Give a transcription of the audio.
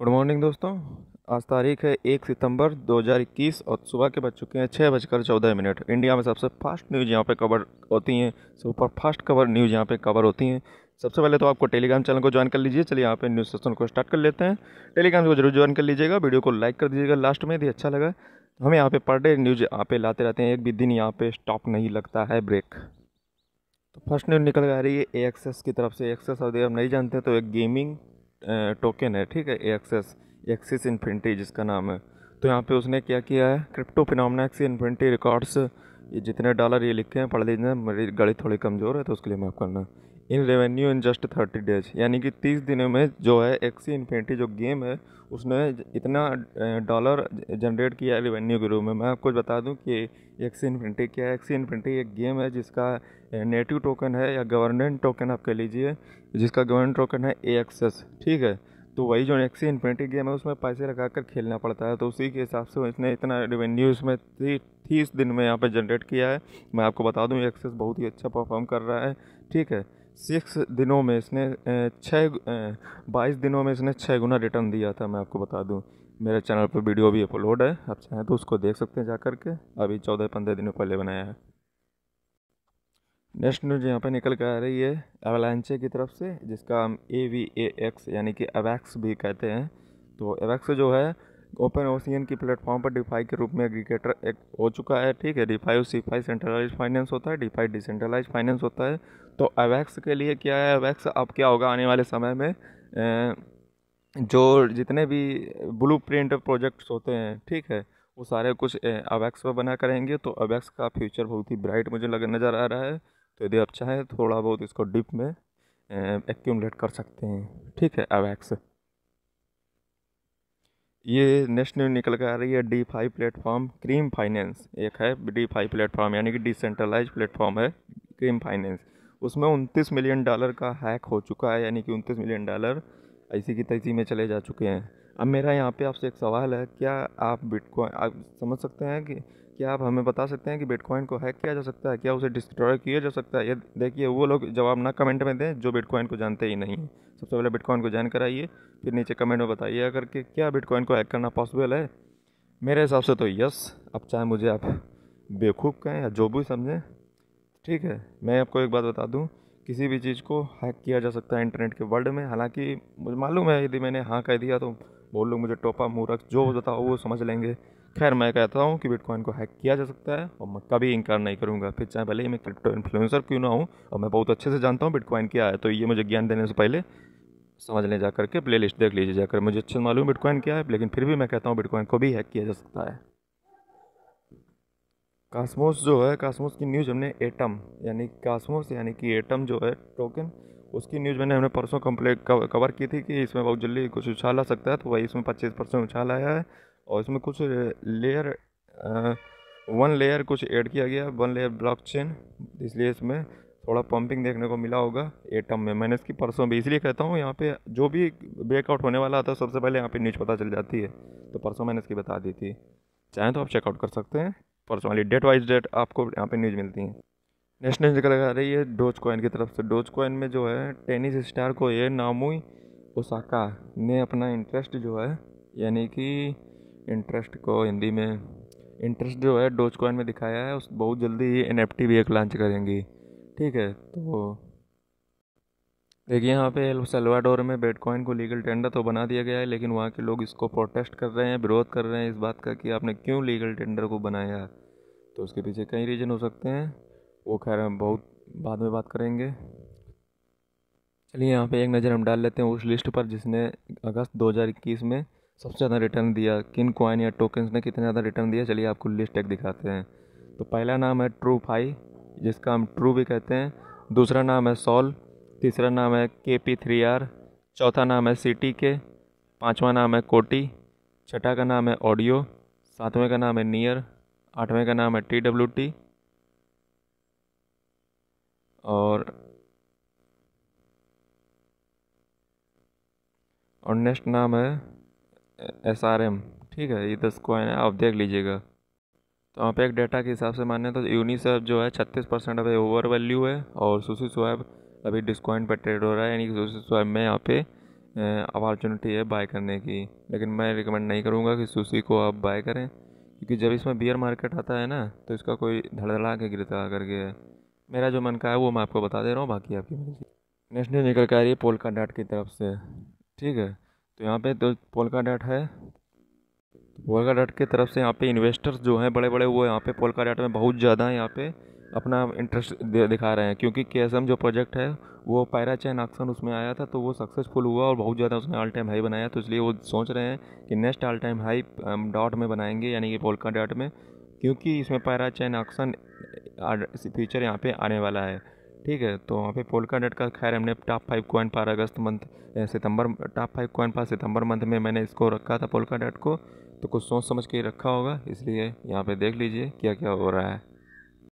good morning दोस्तों आज तारीख है एक सितंबर 2021 और सुबह के बज चुके हैं छः बजकर चौदह मिनट इंडिया में सबसे फास्ट न्यूज़ यहाँ पे कवर होती हैं सुपर फास्ट कवर न्यूज़ यहाँ पे कवर होती हैं सबसे पहले तो आपको टेलीग्राम चैनल को ज्वाइन कर लीजिए चलिए यहाँ पे न्यूज़ सेशन को स्टार्ट कर लेते हैं टेलीग्राम को जरूर ज्वाइन कर लीजिएगा वीडियो को लाइक कर दीजिएगा लास्ट में यदि अच्छा लगा तो यहाँ पर पर डे न्यूज़ यहाँ पे लाते रहते हैं एक भी दिन यहाँ पर स्टॉप नहीं लगता है ब्रेक तो फर्स्ट न्यूज़ निकल आ रही है ए की तरफ से एक्सेस अब नहीं जानते तो एक गेमिंग टोकन है ठीक है एक्सेस एक्सिस इन्फिनटी जिसका नाम है तो यहाँ पे उसने क्या किया है क्रिप्टो फिनोमना एक्सी रिकॉर्ड्स ये जितने डॉलर ये लिखे हैं पढ़ लीजिए मेरी गाड़ी थोड़ी कमज़ोर है तो उसके लिए माफ़ करना in revenue in just thirty days यानी कि तीस दिनों में जो है एक्सी इन्फिनिटी जो गेम है उसने इतना डॉलर जनरेट किया है रेवेन्यू के रूप में मैं आपको बता दूं कि एक्सी इन्फिनिटी क्या है एक्सी इन्फिनिटी एक गेम है जिसका नेटिव टोकन है या गवर्नमेंट टोकन आप कह लीजिए जिसका गवर्नमेंट टोकन है ए ठीक है तो वही जो एक्सी इन्फिनिटी गेम है उसमें पैसे लगा कर खेलना पड़ता है तो उसी के हिसाब से इसने इतना रेवेन्यू इसमें तीस दिन में यहाँ पर जनरेट किया है मैं आपको बता दूँ एक्सेस बहुत ही अच्छा परफॉर्म कर रहा है ठीक है सिक्स दिनों में इसने छः बाईस दिनों में इसने छः गुना रिटर्न दिया था मैं आपको बता दूं मेरे चैनल पर वीडियो भी अपलोड है आप चाहें तो उसको देख सकते हैं जा कर के अभी चौदह पंद्रह दिनों पहले बनाया है नेक्स्ट न्यूज यहाँ पर निकल कर आ रही है एवलांचे की तरफ से जिसका हम ए वी ए एक्स यानी कि एवैक्स भी कहते हैं तो एवैक्स जो है ओपन ओसियन की प्लेटफॉर्म पर डिफाई के रूप में एग्रीगेटर एक हो चुका है ठीक है डिफाई और सीफाई सेंट्रलाइज फाइनेंस होता है डिफाई डिसेंट्रलाइज फाइनेंस होता है तो अवैक्स के लिए क्या है अवैक्स अब क्या होगा आने वाले समय में जो जितने भी ब्लू प्रिंट प्रोजेक्ट्स होते हैं ठीक है वो सारे कुछ अवैक्स पर बना करेंगे तो अवैक्स का फ्यूचर बहुत ही ब्राइट मुझे लग नज़र आ रहा है तो यदि अच्छा चाहें थोड़ा बहुत इसको डिप में एक्यूमलेट कर सकते हैं ठीक है अवैक्स ये नेक्स्ट न्यूज निकल कर आ रही है DeFi platform cream finance एक है डी फाइव प्लेटफॉर्म यानी कि डिसेंट्रलाइज प्लेटफॉर्म है क्रीम फाइनेंस उसमें उनतीस मिलियन डॉलर का हैक हो चुका है यानी कि उनतीस मिलियन डॉलर ऐसी की तैसी में चले जा चुके हैं अब मेरा यहाँ पे आपसे एक सवाल है क्या आप बिटकॉइन आप समझ सकते हैं कि क्या आप हमें बता सकते हैं कि बिटकॉइन को हैक किया जा सकता है क्या उसे डिस्ट्रॉय किया जा सकता है ये देखिए वो लोग जवाब ना कमेंट में दें जो बिटकॉइन को जानते ही नहीं सबसे पहले बिटकॉइन को ज्वाइन कराइए फिर नीचे कमेंट में बताइए अगर कि क्या बिटकॉइन को हैक करना पॉसिबल है मेरे हिसाब से तो यस अब चाहे मुझे आप बेवकूफ़ कहें या जो भी समझें ठीक है मैं आपको एक बात बता दूँ किसी भी चीज़ को हैक किया जा सकता है इंटरनेट के वर्ल्ड में हालांकि मुझे मालूम है यदि मैंने हाँ कह दिया तो बोल लोग मुझे टोपा मुरख जो बताओ वो समझ लेंगे खैर मैं कहता हूँ कि बिटकॉइन को हैक किया जा सकता है और मैं कभी इंकार नहीं करूँगा फिर चाहे पहले ही मैं क्रिप्टो इन्फ्लुएंसर क्यों ना हूँ और मैं बहुत अच्छे से जानता हूँ बिटकॉइन क्या है तो ये मुझे ज्ञान देने से पहले समझ लें जा करके प्ले लिस्ट देख लीजिए जाकर मुझे अच्छे मालूम बिटकॉइन क्या है लेकिन फिर भी मैं कहता हूँ बिटकॉइन को भी हैक किया जा सकता है कास्मोस जो है कास्मोस की न्यूज़ हमने एटम यानी कास्मोस यानी कि एटम जो है टोकन उसकी न्यूज़ मैंने हमने परसों कंप्लीट कवर की थी कि इसमें बहुत जल्दी कुछ उछाल आ सकता है तो वही इसमें पच्चीस परसेंट उछाल आया है और इसमें कुछ लेयर वन लेयर कुछ ऐड किया गया वन लेयर ब्लॉकचेन इसलिए इसमें थोड़ा पंपिंग देखने को मिला होगा एटम में मैंने इसकी परसों भी इसलिए कहता हूँ यहाँ पे जो भी ब्रेकआउट होने वाला था सबसे पहले यहाँ पे न्यूज पता चल जाती है तो परसों मैंने इसकी बता दी थी चाहें तो आप चेकआउट कर सकते हैं परसों वाली डेट वाइज डेट आपको यहाँ पे न्यूज़ मिलती है नेक्स्ट न्यूज निकल आ रही है डोज कॉइन की तरफ से डोज कॉइन में जो है टेनिस स्टार को ये नामुई ओसाका ने अपना इंटरेस्ट जो है यानी कि इंटरेस्ट को हिंदी में इंटरेस्ट जो है डोज कॉइन में दिखाया है उस बहुत जल्दी ही एन भी एक लॉन्च करेंगी ठीक है तो देखिए यहाँ पे सलवाडोर में बेटकॉइन को लीगल टेंडर तो बना दिया गया है लेकिन वहाँ के लोग इसको प्रोटेस्ट कर रहे हैं विरोध कर रहे हैं इस बात का कि आपने क्यों लीगल टेंडर को बनाया तो उसके पीछे कई रीज़न हो सकते हैं वो खैर हम बहुत बाद में बात करेंगे चलिए यहाँ पे एक नज़र हम डाल लेते हैं उस लिस्ट पर जिसने अगस्त 2021 में सबसे ज़्यादा रिटर्न दिया किन कॉइन या टोकन्स ने कितना ज़्यादा रिटर्न दिया चलिए आपको लिस्ट एक दिखाते हैं तो पहला नाम है ट्रू फाई जिसका हम ट्रू भी कहते हैं दूसरा नाम है सॉल तीसरा नाम है के पी थ्री आर चौथा नाम है सी टी के पाँचवा नाम है कोटी छठा का नाम है ऑडियो सातवें का नाम है नियर आठवें का नाम है टी डब्ल्यू टी और और नेक्स्ट नाम है एस आर एम ठीक है ये दस कॉइन है आप देख लीजिएगा तो आप पे एक डेटा के हिसाब से माने तो यूनिसेफ जो है छत्तीस परसेंट अभी ओवर वैल्यू है और सुशी स्वैब अभी डिस्काउंट पर ट्रेड हो रहा है यानी कि सुशी स्वैब में यहाँ पे अपॉर्चुनिटी है बाय करने की लेकिन मैं रिकमेंड नहीं करूँगा कि सुशी को आप बाय करें क्योंकि जब इसमें बियर मार्केट आता है ना तो इसका कोई धड़धड़ा के गिरता करके है मेरा जो मन का है वो मैं आपको बता दे रहा हूँ बाकी आपकी मर्जी नेशनल निकल के आ रही है पोलका डाट की तरफ से ठीक है तो यहाँ पे तो पोलका डाट है पोलका डाट की तरफ से यहाँ पे इन्वेस्टर्स जो हैं बड़े बड़े वो यहाँ पे पोलका डाट में बहुत ज़्यादा यहाँ पे अपना इंटरेस्ट दिखा रहे हैं क्योंकि के जो प्रोजेक्ट है वो पायरा चैन ऑक्शन उसमें आया था तो वो सक्सेसफुल हुआ और बहुत ज़्यादा उसने ऑल टाइम हाई बनाया तो इसलिए वो सोच रहे हैं कि next all time high dot में बनाएंगे यानी कि पोलका डॉट में क्योंकि इसमें पायरा चैन ऑक्शन फीचर uh, यहाँ पर आने वाला है ठीक है तो वहाँ पे पोलका नेट का खैर हमने टॉप फाइव कॉइन पार अगस्त मंथ सितंबर टॉप फाइव कॉइन पार सितंबर मंथ में मैंने इसको रखा था पोलका नेट को तो कुछ सोच समझ के रखा होगा इसलिए यहाँ पे देख लीजिए क्या क्या हो रहा है